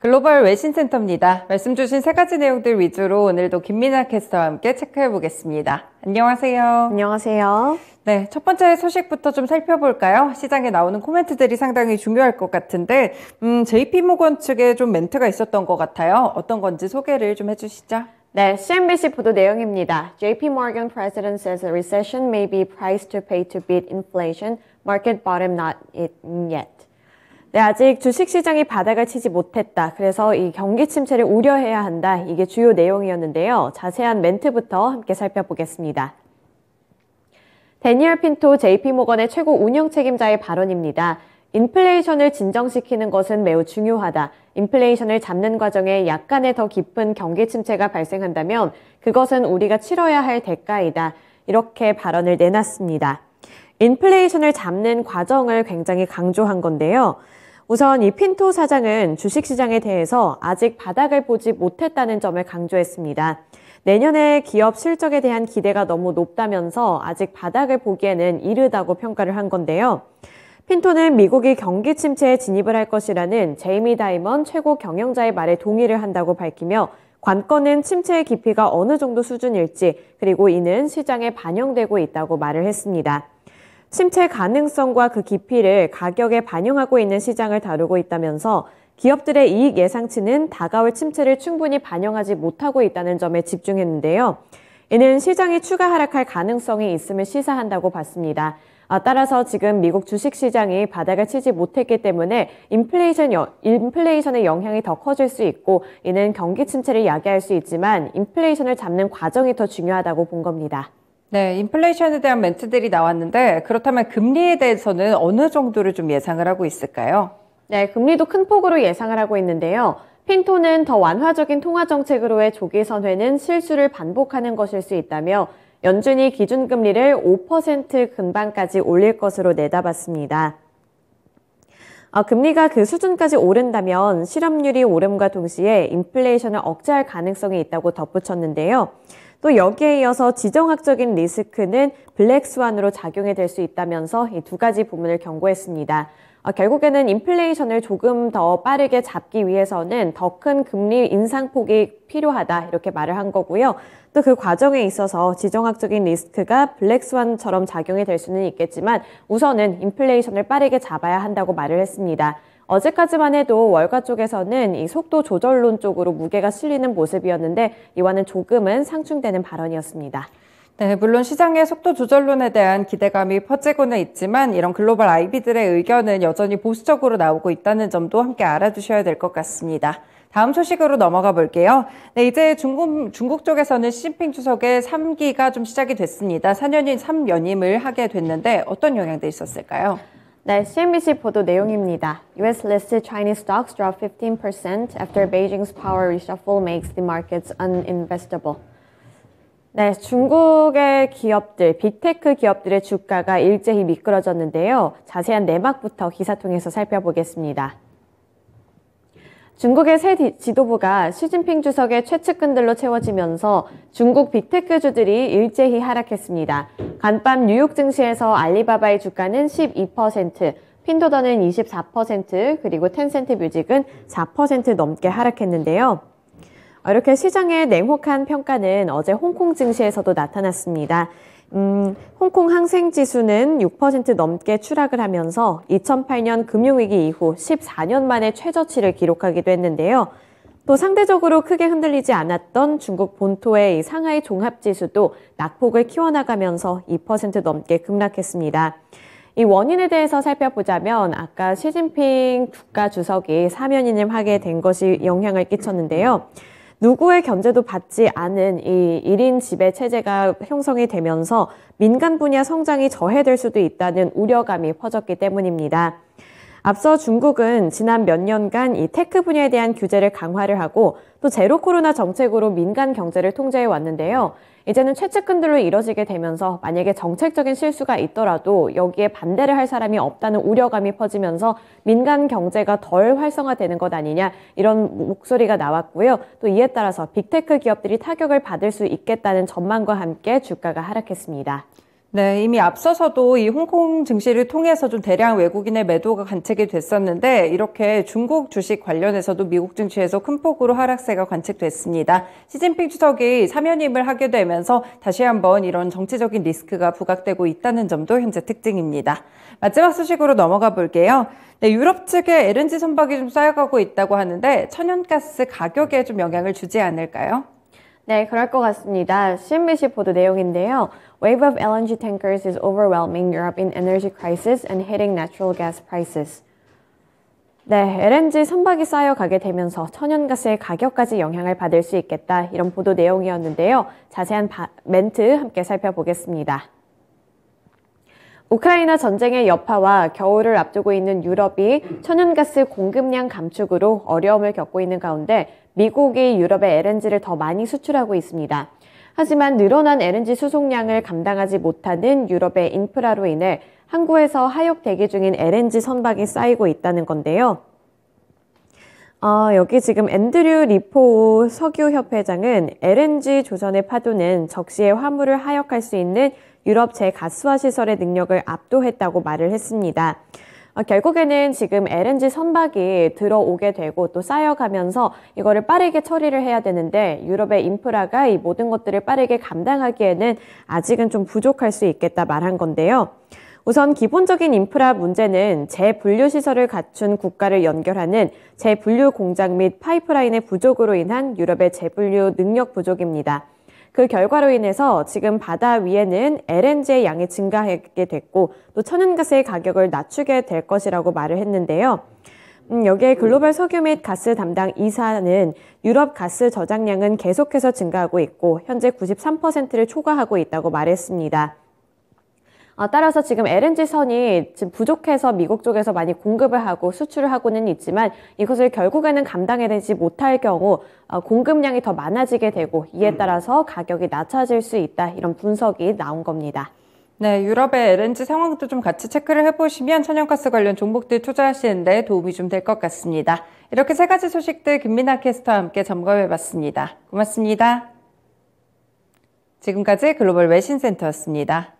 글로벌 외신센터입니다. 말씀 주신 세 가지 내용들 위주로 오늘도 김민아 캐스터와 함께 체크해 보겠습니다. 안녕하세요. 안녕하세요. 네, 첫 번째 소식부터 좀 살펴볼까요? 시장에 나오는 코멘트들이 상당히 중요할 것 같은데, 음, JP모건 측에 좀 멘트가 있었던 것 같아요. 어떤 건지 소개를 좀 해주시죠. 네, CNBC 보도 내용입니다. JP Morgan president says a recession may be priced to pay to beat inflation. Market bottom not yet. 네, 아직 주식시장이 바닥을 치지 못했다. 그래서 이 경기 침체를 우려해야 한다. 이게 주요 내용이었는데요. 자세한 멘트부터 함께 살펴보겠습니다. 데니얼 핀토 JP모건의 최고 운영 책임자의 발언입니다. 인플레이션을 진정시키는 것은 매우 중요하다. 인플레이션을 잡는 과정에 약간의 더 깊은 경기 침체가 발생한다면 그것은 우리가 치러야 할 대가이다. 이렇게 발언을 내놨습니다. 인플레이션을 잡는 과정을 굉장히 강조한 건데요. 우선 이 핀토 사장은 주식시장에 대해서 아직 바닥을 보지 못했다는 점을 강조했습니다. 내년에 기업 실적에 대한 기대가 너무 높다면서 아직 바닥을 보기에는 이르다고 평가를 한 건데요. 핀토는 미국이 경기 침체에 진입을 할 것이라는 제이미 다이먼 최고 경영자의 말에 동의를 한다고 밝히며 관건은 침체의 깊이가 어느 정도 수준일지 그리고 이는 시장에 반영되고 있다고 말을 했습니다. 침체 가능성과 그 깊이를 가격에 반영하고 있는 시장을 다루고 있다면서 기업들의 이익 예상치는 다가올 침체를 충분히 반영하지 못하고 있다는 점에 집중했는데요. 이는 시장이 추가 하락할 가능성이 있음을 시사한다고 봤습니다. 아, 따라서 지금 미국 주식 시장이 바닥을 치지 못했기 때문에 인플레이션, 인플레이션의 영향이 더 커질 수 있고 이는 경기 침체를 야기할 수 있지만 인플레이션을 잡는 과정이 더 중요하다고 본 겁니다. 네, 인플레이션에 대한 멘트들이 나왔는데 그렇다면 금리에 대해서는 어느 정도를 좀 예상을 하고 있을까요? 네, 금리도 큰 폭으로 예상을 하고 있는데요. 핀토는 더 완화적인 통화 정책으로의 조기 선회는 실수를 반복하는 것일 수 있다며 연준이 기준금리를 5% 근반까지 올릴 것으로 내다봤습니다. 어, 금리가 그 수준까지 오른다면 실업률이 오름과 동시에 인플레이션을 억제할 가능성이 있다고 덧붙였는데요. 또 여기에 이어서 지정학적인 리스크는 블랙스완으로 작용이 될 수 있다면서 이 두 가지 부분을 경고했습니다. 어, 결국에는 인플레이션을 조금 더 빠르게 잡기 위해서는 더 큰 금리 인상폭이 필요하다 이렇게 말을 한 거고요. 또 그 과정에 있어서 지정학적인 리스크가 블랙스완처럼 작용이 될 수는 있겠지만 우선은 인플레이션을 빠르게 잡아야 한다고 말을 했습니다. 어제까지만 해도 월가 쪽에서는 이 속도 조절론 쪽으로 무게가 실리는 모습이었는데 이와는 조금은 상충되는 발언이었습니다. 네, 물론 시장의 속도 조절론에 대한 기대감이 퍼지고는 있지만 이런 글로벌 아이비들의 의견은 여전히 보수적으로 나오고 있다는 점도 함께 알아두셔야 될 것 같습니다. 다음 소식으로 넘어가 볼게요. 네, 이제 중국, 중국 쪽에서는 시진핑 주석의 3기가 좀 시작이 됐습니다. 4년인 3연임을 하게 됐는데 어떤 영향도 있었을까요? 네, CNBC 보도 내용입니다. U.S. listed Chinese stocks drop 15% after Beijing's power reshuffle makes the markets uninvestable. 네, 중국의 기업들, 빅테크 기업들의 주가가 일제히 미끄러졌는데요. 자세한 내막부터 기사 통해서 살펴보겠습니다. 중국의 새 지도부가 시진핑 주석의 최측근들로 채워지면서 중국 빅테크주들이 일제히 하락했습니다. 간밤 뉴욕 증시에서 알리바바의 주가는 12%, 핀도더는 24%, 그리고 텐센트 뮤직은 4% 넘게 하락했는데요. 이렇게 시장의 냉혹한 평가는 어제 홍콩 증시에서도 나타났습니다. 음, 홍콩 항생지수는 6% 넘게 추락을 하면서 2008년 금융위기 이후 14년 만에 최저치를 기록하기도 했는데요. 또 상대적으로 크게 흔들리지 않았던 중국 본토의 상하이 종합지수도 낙폭을 키워나가면서 2% 넘게 급락했습니다. 이 원인에 대해서 살펴보자면 아까 시진핑 국가 주석이 사면인을 하게 된 것이 영향을 끼쳤는데요. 누구의 견제도 받지 않은 이 1인 지배 체제가 형성이 되면서 민간 분야 성장이 저해될 수도 있다는 우려감이 퍼졌기 때문입니다. 앞서 중국은 지난 몇 년간 이 테크 분야에 대한 규제를 강화를 하고 또 제로 코로나 정책으로 민간 경제를 통제해 왔는데요. 이제는 최측근들로 이뤄지게 되면서 만약에 정책적인 실수가 있더라도 여기에 반대를 할 사람이 없다는 우려감이 퍼지면서 민간 경제가 덜 활성화되는 것 아니냐 이런 목소리가 나왔고요. 또 이에 따라서 빅테크 기업들이 타격을 받을 수 있겠다는 전망과 함께 주가가 하락했습니다. 네, 이미 앞서서도 이 홍콩 증시를 통해서 좀 대량 외국인의 매도가 관측이 됐었는데 이렇게 중국 주식 관련해서도 미국 증시에서 큰 폭으로 하락세가 관측됐습니다. 시진핑 주석이 사면임을 하게 되면서 다시 한번 이런 정치적인 리스크가 부각되고 있다는 점도 현재 특징입니다. 마지막 소식으로 넘어가 볼게요. 네, 유럽 측에 LNG 선박이 좀 쌓여가고 있다고 하는데 천연가스 가격에 좀 영향을 주지 않을까요? 네, 그럴 것 같습니다. CNBC 보도 내용인데요. Wave of LNG tankers is overwhelming Europe in energy crisis and hitting natural gas prices. 네, LNG 선박이 쌓여가게 되면서 천연가스의 가격까지 영향을 받을 수 있겠다 이런 보도 내용이었는데요. 자세한 바, 멘트 함께 살펴보겠습니다. 우크라이나 전쟁의 여파와 겨울을 앞두고 있는 유럽이 천연가스 공급량 감축으로 어려움을 겪고 있는 가운데 미국이 유럽에 LNG를 더 많이 수출하고 있습니다. 하지만 늘어난 LNG 수송량을 감당하지 못하는 유럽의 인프라로 인해 항구에서 하역 대기 중인 LNG 선박이 쌓이고 있다는 건데요. 어, 여기 지금 앤드류 리포우 석유협회장은 LNG 조선의 파도는 적시에 화물을 하역할 수 있는 유럽 제가스화 시설의 능력을 압도했다고 말을 했습니다. 어, 결국에는 지금 LNG 선박이 들어오게 되고 또 쌓여가면서 이거를 빠르게 처리를 해야 되는데 유럽의 인프라가 이 모든 것들을 빠르게 감당하기에는 아직은 좀 부족할 수 있겠다 말한 건데요. 우선 기본적인 인프라 문제는 재분류 시설을 갖춘 국가를 연결하는 재분류 공장 및 파이프라인의 부족으로 인한 유럽의 재분류 능력 부족입니다. 그 결과로 인해서 지금 바다 위에는 LNG의 양이 증가하게 됐고 또 천연가스의 가격을 낮추게 될 것이라고 말을 했는데요. 음, 여기에 글로벌 석유 및 가스 담당 이사는 유럽 가스 저장량은 계속해서 증가하고 있고 현재 93%를 초과하고 있다고 말했습니다. 어, 따라서 지금 LNG 선이 지금 부족해서 미국 쪽에서 많이 공급을 하고 수출을 하고는 있지만 이것을 결국에는 감당해내지 못할 경우 어, 공급량이 더 많아지게 되고 이에 음. 따라서 가격이 낮아질 수 있다 이런 분석이 나온 겁니다. 네, 유럽의 LNG 상황도 좀 같이 체크를 해보시면 천연가스 관련 종목들 투자하시는데 도움이 좀 될 것 같습니다. 이렇게 세 가지 소식들 김민아 캐스터와 함께 점검해봤습니다. 고맙습니다. 지금까지 글로벌 외신센터였습니다.